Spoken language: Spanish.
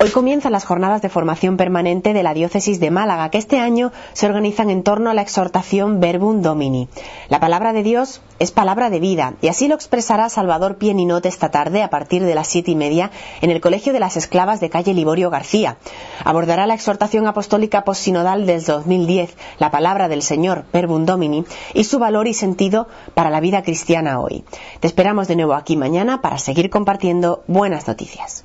Hoy comienzan las jornadas de formación permanente de la Diócesis de Málaga, que este año se organizan en torno a la exhortación Verbum Domini. La palabra de Dios es palabra de vida, y así lo expresará Salvador Pieninote esta tarde a partir de las siete y media en el Colegio de las Esclavas de calle Liborio García. Abordará la exhortación apostólica postsinodal del 2010, la palabra del Señor Verbum Domini, y su valor y sentido para la vida cristiana hoy. Te esperamos de nuevo aquí mañana para seguir compartiendo buenas noticias.